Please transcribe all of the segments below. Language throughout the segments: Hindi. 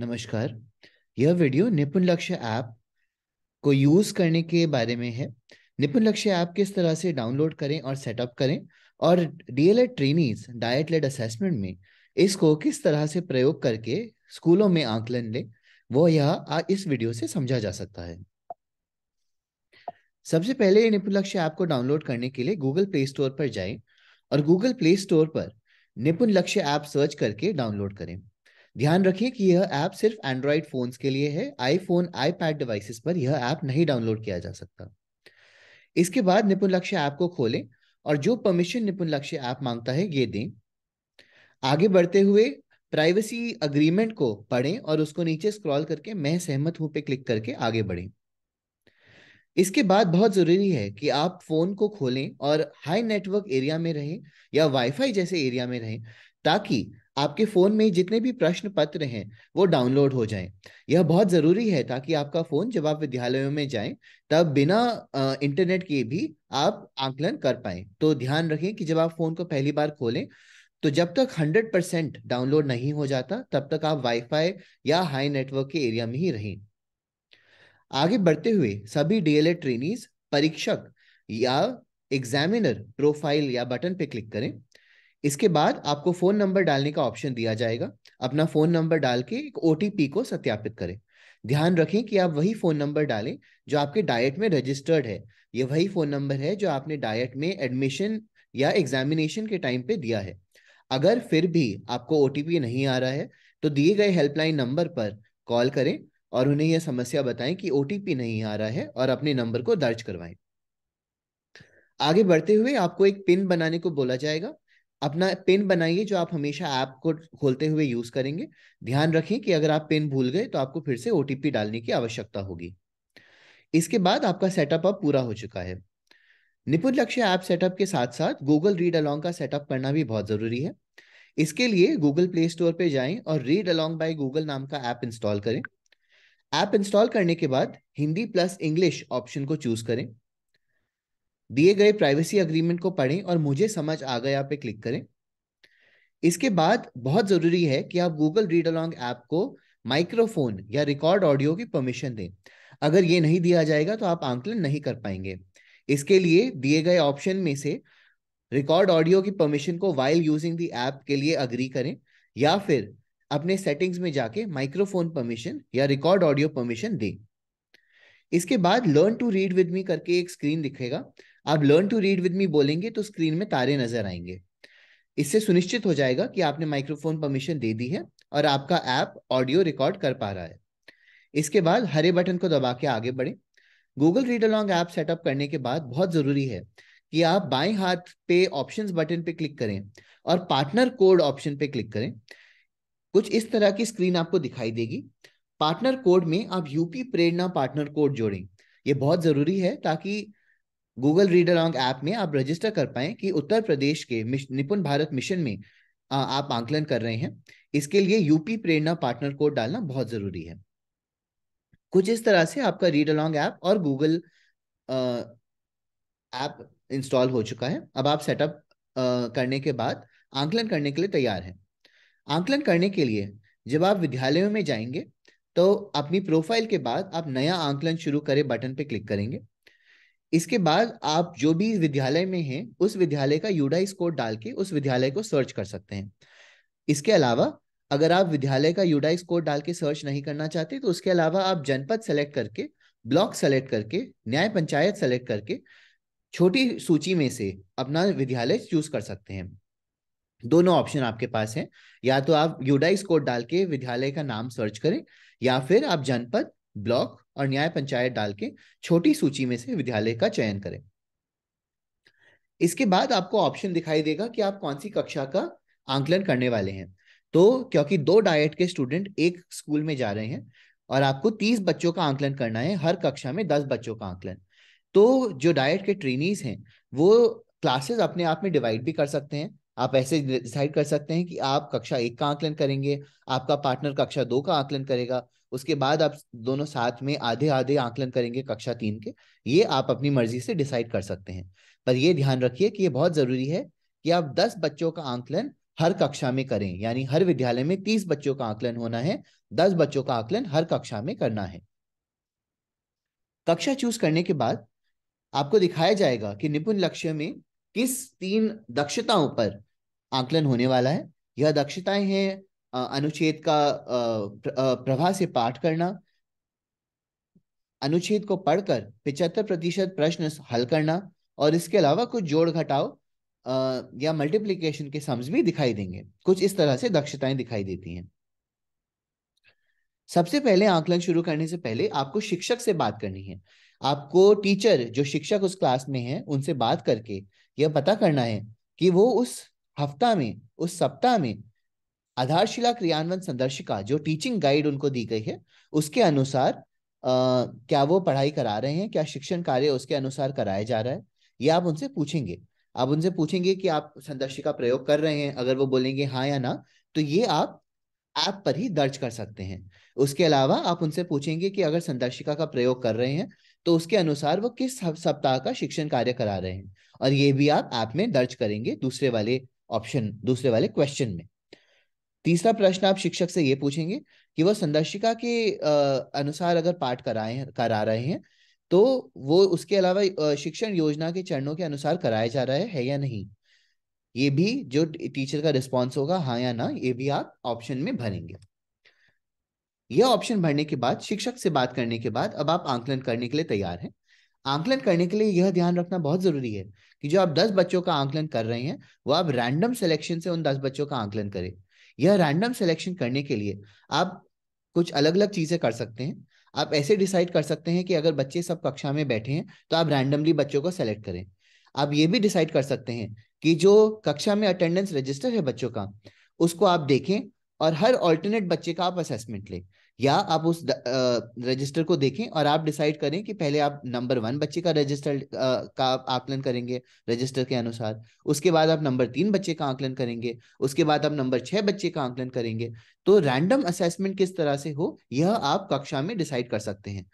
नमस्कार यह वीडियो निपुण लक्ष्य ऐप को यूज करने के बारे में है निपुण लक्ष्य ऐप किस तरह से डाउनलोड करें और सेटअप करें और D El Ed trainees DIET led assessment में इसको किस तरह से प्रयोग करके स्कूलों में आकलन ले वो यह इस वीडियो से समझा जा सकता है सबसे पहले निपुण लक्ष्य ऐप को डाउनलोड करने के लिए गूगल प्ले स्टोर पर जाएं और गूगल प्ले स्टोर पर निपुण लक्ष्य ऐप सर्च करके डाउनलोड करें ध्यान रखिए कि यह ऐप सिर्फ एंड्रॉइड फोन्स के लिए है आईफोन आईपैड डिवाइसेस पर यह ऐप नहीं डाउनलोड किया जा सकता इसके बाद निपुण लक्ष्य ऐप को खोलें और जो परमिशन निपुण लक्ष्य ऐप मांगता है ये दें आगे बढ़ते हुए प्राइवेसी अग्रीमेंट को पढ़ें और उसको नीचे स्क्रॉल करके मैं सहमत हूं पे क्लिक करके आगे बढ़ें इसके बाद बहुत ज़रूरी है कि आप फ़ोन को खोलें और हाई नेटवर्क एरिया में रहें या वाईफाई जैसे एरिया में रहें ताकि आपके फोन में जितने भी प्रश्न पत्र हैं वो डाउनलोड हो जाएं यह बहुत जरूरी है ताकि आपका फोन जब आप विद्यालयों में जाएं तब बिना इंटरनेट के भी आप आकलन कर पाए तो ध्यान रखें कि जब आप फोन को पहली बार खोलें तो जब तक हंड्रेड परसेंट डाउनलोड नहीं हो जाता तब तक आप वाईफाई या हाई नेटवर्क के एरिया में ही रहें आगे बढ़ते हुए सभी डीएलएड ट्रेनीज परीक्षक या एग्जामिनर प्रोफाइल या बटन पे क्लिक करें इसके बाद आपको फोन नंबर डालने का ऑप्शन दिया जाएगा अपना फोन नंबर डाल के एक ओटीपी को सत्यापित करें ध्यान रखें कि आप वही फोन नंबर डालें जो आपके डाइट में रजिस्टर्ड है ये वही फोन नंबर है जो आपने डाइट में एडमिशन या एग्जामिनेशन के टाइम पे दिया है अगर फिर भी आपको ओ नहीं आ रहा है तो दिए गए हेल्पलाइन नंबर पर कॉल करें और उन्हें यह समस्या बताएं कि ओ नहीं आ रहा है और अपने नंबर को दर्ज करवाएं आगे बढ़ते हुए आपको एक पिन बनाने को बोला जाएगा अपना पिन बनाइए जो आप हमेशा ऐप को खोलते हुए यूज करेंगे ध्यान रखें कि अगर आप पिन भूल गए तो आपको फिर से ओटीपी डालने की आवश्यकता होगी इसके बाद आपका सेटअप अब पूरा हो चुका है निपुण लक्ष्य ऐप सेटअप के साथ साथ गूगल रीड अलॉन्ग का सेटअप करना भी बहुत जरूरी है इसके लिए गूगल प्ले स्टोर पर जाएं और रीड अलॉन्ग बाय गूगल नाम का ऐप इंस्टॉल करें ऐप इंस्टॉल करने के बाद हिंदी प्लस इंग्लिश ऑप्शन को चूज करें दिए गए प्राइवेसी अग्रीमेंट को पढ़ें और मुझे समझ आ गया पे क्लिक करें इसके बाद बहुत ज़रूरी है कि आप गूगल रीड अलॉन्ग ऐप को माइक्रोफोन या रिकॉर्ड ऑडियो की परमिशन दें अगर ये नहीं दिया जाएगा तो आप आंकलन नहीं कर पाएंगे इसके लिए दिए गए ऑप्शन में से रिकॉर्ड ऑडियो की परमिशन को वाइल यूजिंग दी ऐप के लिए अग्री करें या फिर अपने सेटिंग्स में जाके माइक्रोफोन परमिशन या रिकॉर्ड ऑडियो परमिशन दें इसके बाद learn to read with me करके एक स्क्रीन दिखेगा आप learn to read with me बोलेंगे तो स्क्रीन में तारे नजर आएंगे इससे सुनिश्चित हो जाएगा कि आपने माइक्रोफोन परमिशन दे दी है और आपका ऐप ऑडियो रिकॉर्ड कर पा रहा है इसके बाद हरे बटन को दबा के आगे बढ़े Google Read Along app setup करने के बाद बहुत जरूरी है कि आप बाएं हाथ पे ऑप्शंस बटन पे क्लिक करें और पार्टनर कोड ऑप्शन पे क्लिक करें कुछ इस तरह की स्क्रीन आपको दिखाई देगी पार्टनर कोड में आप यूपी प्रेरणा पार्टनर कोड जोड़ें ये बहुत जरूरी है ताकि गूगल रीडर ऑन ऐप में आप रजिस्टर कर पाए कि उत्तर प्रदेश के निपुण भारत मिशन में आप आंकलन कर रहे हैं इसके लिए यूपी प्रेरणा पार्टनर कोड डालना बहुत जरूरी है कुछ इस तरह से आपका रीड अलॉन्ग ऐप और गूगल ऐप इंस्टॉल हो चुका है अब आप सेटअप करने के बाद आंकलन करने के लिए तैयार हैं आंकलन करने के लिए जब आप विद्यालयों में जाएंगे तो अपनी प्रोफाइल के बाद आप नया आंकलन शुरू करें बटन पर क्लिक करेंगे इसके बाद आप जो भी विद्यालय में हैं उस विद्यालय का यूडाइस कोड डाल के उस विद्यालय को सर्च कर सकते हैं इसके अलावा अगर आप विद्यालय का यूडाइस कोड डाल के सर्च नहीं करना चाहते तो उसके अलावा आप जनपद सेलेक्ट करके ब्लॉक सेलेक्ट करके न्याय पंचायत सेलेक्ट करके छोटी सूची में से अपना विद्यालय चूज कर सकते हैं दोनों ऑप्शन आपके पास हैं या तो आप यूडाइस कोड डाल के विद्यालय का नाम सर्च करें या फिर आप जनपद ब्लॉक और न्याय पंचायत डाल के छोटी सूची में से विद्यालय का चयन करें इसके बाद आपको ऑप्शन दिखाई देगा कि आप कौन सी कक्षा का आंकलन करने वाले हैं तो क्योंकि दो डायट के स्टूडेंट एक स्कूल में जा रहे हैं और आपको तीस बच्चों का आंकलन करना है हर कक्षा में दस बच्चों का आंकलन तो जो डायट के ट्रेनीज हैं वो क्लासेस अपने आप में डिवाइड भी कर सकते हैं आप ऐसे डिसाइड कर सकते हैं कि आप कक्षा एक का आकलन करेंगे आपका पार्टनर कक्षा दो का आकलन करेगा उसके बाद आप दोनों साथ में आधे आधे आकलन करेंगे कक्षा तीन के ये आप अपनी मर्जी से डिसाइड कर सकते हैं पर ये ध्यान रखिए कि ये बहुत जरूरी है कि आप दस बच्चों का आंकलन हर कक्षा में करें यानी हर विद्यालय में तीस बच्चों का आकलन होना है दस बच्चों का आकलन हर कक्षा में करना है कक्षा चूज करने के बाद आपको दिखाया जाएगा कि निपुण लक्ष्य में किस तीन दक्षताओं पर आकलन होने वाला है यह दक्षताएं हैं अनुच्छेद का प्रभा से पाठ करना अनुच्छेद को पढ़कर पिचहत्तर प्रतिशत प्रश्न हल करना और इसके अलावा कुछ जोड़ घटाओ या मल्टीप्लीकेशन के सम्स भी दिखाई देंगे कुछ इस तरह से दक्षताएं दिखाई देती हैं सबसे पहले आकलन शुरू करने से पहले आपको शिक्षक से बात करनी है आपको टीचर जो शिक्षक उस क्लास में है उनसे बात करके यह पता करना है कि वो उस हफ्ता में उस सप्ताह में आधारशिला क्रियान्वयन संदर्शिका जो टीचिंग गाइड उनको दी गई है उसके अनुसार आ, क्या वो पढ़ाई करा रहे हैं क्या शिक्षण कार्य उसके अनुसार कराया जा रहा है ये आप उनसे पूछेंगे आप उनसे पूछेंगे कि आप संदर्शिका प्रयोग कर रहे हैं अगर वो बोलेंगे हाँ या ना तो ये आप ऐप पर ही दर्ज कर सकते हैं उसके अलावा आप उनसे पूछेंगे कि अगर संदर्शिका का प्रयोग कर रहे हैं तो उसके अनुसार वो किस सप्ताह का शिक्षण कार्य करा रहे हैं और ये भी आप ऐप में दर्ज करेंगे दूसरे वाले ऑप्शन दूसरे वाले क्वेश्चन में तीसरा प्रश्न आप शिक्षक से ये पूछेंगे कि वो संदर्शिका के अनुसार अगर पाठ कराए करा रहे हैं तो वो उसके अलावा शिक्षण योजना के चरणों के अनुसार कराया जा रहा है, है या नहीं ये भी जो टीचर का रिस्पॉन्स होगा हाँ या ना ये भी आप ऑप्शन में भरेंगे यह ऑप्शन भरने के बाद शिक्षक से बात करने के बाद अब आप आंकलन करने के लिए तैयार हैं आंकलन करने के लिए यह ध्यान रखना बहुत जरूरी है कि जो आप 10 बच्चों का आंकलन कर रहे हैं वो आप रैंडम सिलेक्शन से उन 10 बच्चों का आंकलन करें यह रैंडम सिलेक्शन करने के लिए आप कुछ अलग अलग चीजें कर सकते हैं आप ऐसे डिसाइड कर सकते हैं कि अगर बच्चे सब कक्षा में बैठे हैं तो आप रैंडमली बच्चों को सेलेक्ट करें आप ये भी डिसाइड कर सकते हैं कि जो कक्षा में अटेंडेंस रजिस्टर है बच्चों का उसको आप देखें और हर ऑल्टरनेट बच्चे का आप असेसमेंट लें या आप उस रजिस्टर को देखें और आप डिसाइड करें कि पहले आप नंबर वन बच्चे का रजिस्टर का आकलन करेंगे रजिस्टर के अनुसार उसके बाद आप नंबर तीन बच्चे का आकलन करेंगे उसके बाद आप नंबर छह बच्चे का आकलन करेंगे तो रैंडम असेसमेंट किस तरह से हो यह आप कक्षा में डिसाइड कर सकते हैं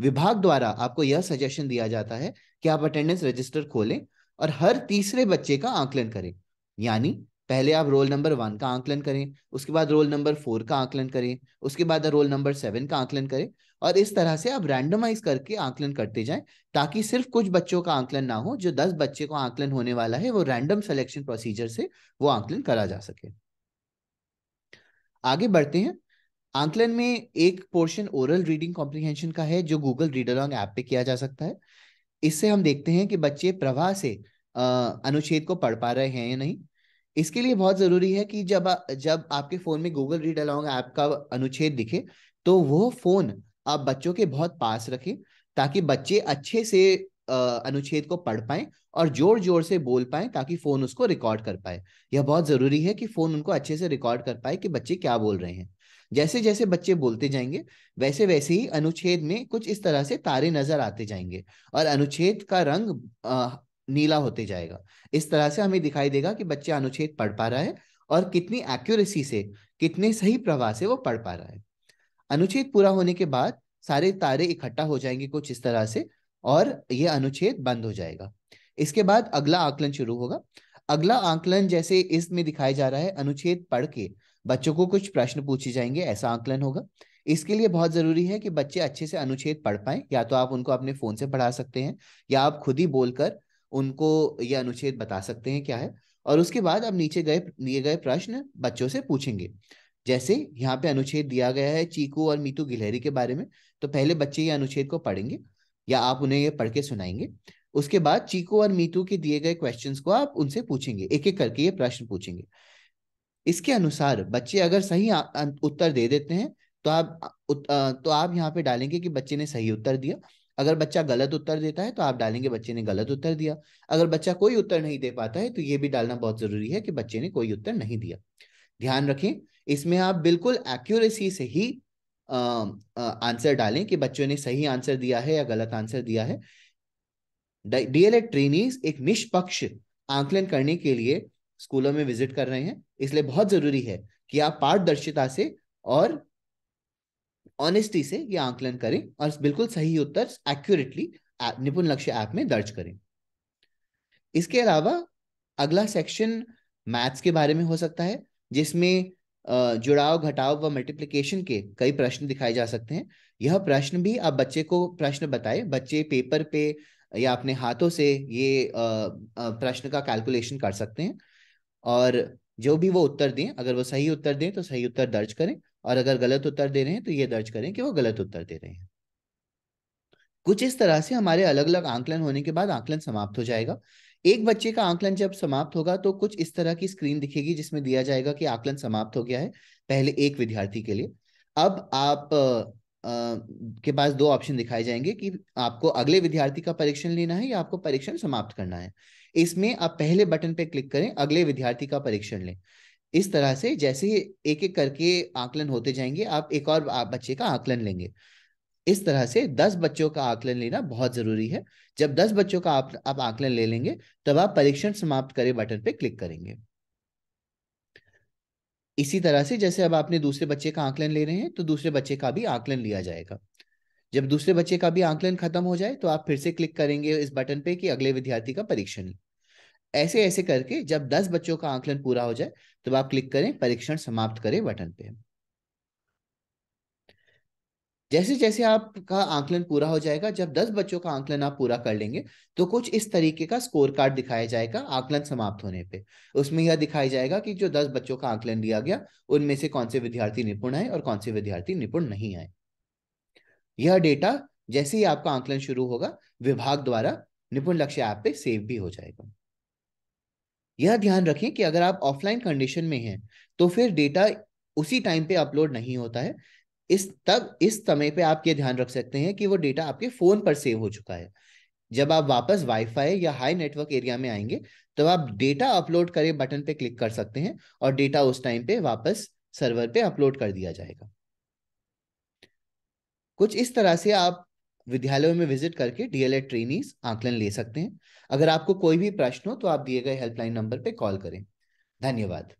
विभाग द्वारा आपको यह सजेशन दिया जाता है कि आप अटेंडेंस रजिस्टर खोलें और हर तीसरे बच्चे का आकलन करें यानी पहले आप रोल नंबर वन का आंकलन करें उसके बाद रोल नंबर फोर का आंकलन करें उसके बाद रोल नंबर सेवन का आंकलन करें और इस तरह से आप रैंडमाइज करके आंकलन करते जाएं ताकि सिर्फ कुछ बच्चों का आंकलन ना हो जो दस बच्चे को आंकलन होने वाला है वो रैंडम सिलेक्शन प्रोसीजर से वो आंकलन करा जा सके आगे बढ़ते हैं आंकलन में एक पोर्शन ओरल रीडिंग कॉम्प्रीहेंशन का है जो गूगल रीडर अलॉन्ग ऐप पे किया जा सकता है इससे हम देखते हैं कि बच्चे प्रवाह से अनुच्छेद को पढ़ पा रहे हैं या नहीं इसके लिए बहुत जरूरी है कि जब जब आपके फोन में गूगल रीड अलोंग ऐप का अनुच्छेद दिखे तो वो फोन आप बच्चों के बहुत पास रखें ताकि बच्चे अच्छे से अनुच्छेद को पढ़ पाए और जोर जोर से बोल पाए ताकि फोन उसको रिकॉर्ड कर पाए यह बहुत जरूरी है कि फोन उनको अच्छे से रिकॉर्ड कर पाए कि बच्चे क्या बोल रहे हैं जैसे जैसे बच्चे बोलते जाएंगे वैसे वैसे ही अनुच्छेद में कुछ इस तरह से तारे नजर आते जाएंगे और अनुच्छेद का रंग नीला होते जाएगा इस तरह से हमें दिखाई देगा कि बच्चे अनुच्छेद पढ़ पा रहा है और कितनी एक्यूरेसी से कितने सही प्रवाह से वो पढ़ पा रहा है अनुच्छेद पूरा होने के बाद सारे तारे इकट्ठा हो जाएंगे कुछ इस तरह से और ये अनुच्छेद बंद हो जाएगा इसके बाद अगला आकलन शुरू होगा अगला आकलन जैसे इसमें दिखाया जा रहा है अनुच्छेद पढ़ के बच्चों को कुछ प्रश्न पूछे जाएंगे ऐसा आकलन होगा इसके लिए बहुत जरूरी है कि बच्चे अच्छे से अनुच्छेद पढ़ पाए या तो आप उनको अपने फोन से पढ़ा सकते हैं या आप खुद ही बोलकर उनको ये अनुच्छेद बता सकते हैं क्या है और उसके बाद अब नीचे गए दिए गए प्रश्न बच्चों से पूछेंगे जैसे यहाँ पे अनुच्छेद दिया गया है चीकू और मीतू गिलहरी के बारे में तो पहले बच्चे ये अनुच्छेद को पढ़ेंगे या आप उन्हें ये पढ़ के सुनाएंगे उसके बाद चीकू और मीतू के दिए गए क्वेश्चन को आप उनसे पूछेंगे एक एक करके ये प्रश्न पूछेंगे इसके अनुसार बच्चे अगर सही अं, उत्तर दे देते हैं तो आप तो आप यहाँ पे डालेंगे कि बच्चे ने सही उत्तर दिया अगर बच्चा गलत उत्तर देता है तो आप डालेंगे बच्चे ने गलत उत्तर दिया अगर बच्चा कोई उत्तर नहीं दे पाता है तो ये भी डालना बहुत जरूरी है कि बच्चे ने कोई उत्तर नहीं दिया ध्यान रखें इसमें आप बिल्कुल एक्यूरेसी से ही आंसर डालें कि बच्चों ने सही आंसर दिया है या गलत आंसर दिया है डीएलएड ट्रेनीज एक निष्पक्ष आंकलन करने के लिए स्कूलों में विजिट कर रहे हैं इसलिए बहुत जरूरी है कि आप पारदर्शिता से और ऑनेस्टी से ये आंकलन करें और बिल्कुल सही उत्तर एक्यूरेटली निपुण लक्ष्य ऐप में दर्ज करें इसके अलावा अगला सेक्शन मैथ्स के बारे में हो सकता है जिसमें जुड़ाव घटाव व मल्टीप्लिकेशन के कई प्रश्न दिखाए जा सकते हैं यह प्रश्न भी आप बच्चे को प्रश्न बताएं बच्चे पेपर पे या अपने हाथों से ये प्रश्न का कैलकुलेशन कर सकते हैं और जो भी वो उत्तर दें अगर वो सही उत्तर दें तो सही उत्तर दर्ज करें और अगर गलत उत्तर दे रहे हैं तो ये दर्ज करें कि वो गलत उत्तर दे रहे हैं कुछ इस तरह से हमारे अलग अलग आंकलन होने के बाद आंकलन समाप्त हो जाएगा एक बच्चे का आंकलन जब समाप्त होगा तो कुछ इस तरह की स्क्रीन दिखेगी जिसमें दिया जाएगा कि आंकलन समाप्त हो गया है पहले एक विद्यार्थी के लिए अब आप आ, के पास दो ऑप्शन दिखाए जाएंगे कि आपको अगले विद्यार्थी का परीक्षण लेना है या आपको परीक्षण समाप्त करना है इसमें आप पहले बटन पे क्लिक करें अगले विद्यार्थी का परीक्षण लें इस तरह से जैसे एक एक करके आकलन होते जाएंगे आप एक और बच्चे का आकलन लेंगे इस तरह से दस बच्चों का आकलन लेना बहुत जरूरी है जब दस बच्चों का आप, आप आकलन ले लेंगे तब आप परीक्षण समाप्त करें बटन पे क्लिक करेंगे इसी तरह से जैसे अब आपने दूसरे बच्चे का आकलन ले रहे हैं तो दूसरे बच्चे का भी आकलन लिया जाएगा जब दूसरे बच्चे का भी आकलन खत्म हो जाए तो आप फिर से क्लिक करेंगे इस बटन पे कि अगले विद्यार्थी का परीक्षण ऐसे ऐसे करके जब दस बच्चों का आंकलन पूरा हो जाए तब तो आप क्लिक करें परीक्षण समाप्त करें बटन पे जैसे जैसे आपका आंकलन पूरा हो जाएगा जब दस बच्चों का आंकलन आप पूरा कर लेंगे तो कुछ इस तरीके का स्कोर कार्ड दिखाया जाएगा आंकलन समाप्त होने पे उसमें यह दिखाया जाएगा कि जो दस बच्चों का आंकलन लिया गया उनमें से कौन से विद्यार्थी निपुण आए और कौन से विद्यार्थी निपुण नहीं आए यह डेटा जैसे ही आपका आंकलन शुरू होगा विभाग द्वारा निपुण लक्ष्य ऐप पे सेव भी हो जाएगा यह ध्यान रखें कि अगर आप ऑफलाइन कंडीशन में हैं तो फिर डेटा उसी टाइम पे अपलोड नहीं होता है इस तब इस समय पे आप ये ध्यान रख सकते हैं कि वो डेटा आपके फोन पर सेव हो चुका है जब आप वापस वाईफाई या हाई नेटवर्क एरिया में आएंगे तब तो आप डेटा अपलोड करें बटन पे क्लिक कर सकते हैं और डेटा उस टाइम पे वापस सर्वर पे अपलोड कर दिया जाएगा कुछ इस तरह से आप विद्यालयों में विजिट करके डीएलएड ट्रेनिज आकलन ले सकते हैं अगर आपको कोई भी प्रश्न हो तो आप दिए गए हेल्पलाइन नंबर पर कॉल करें धन्यवाद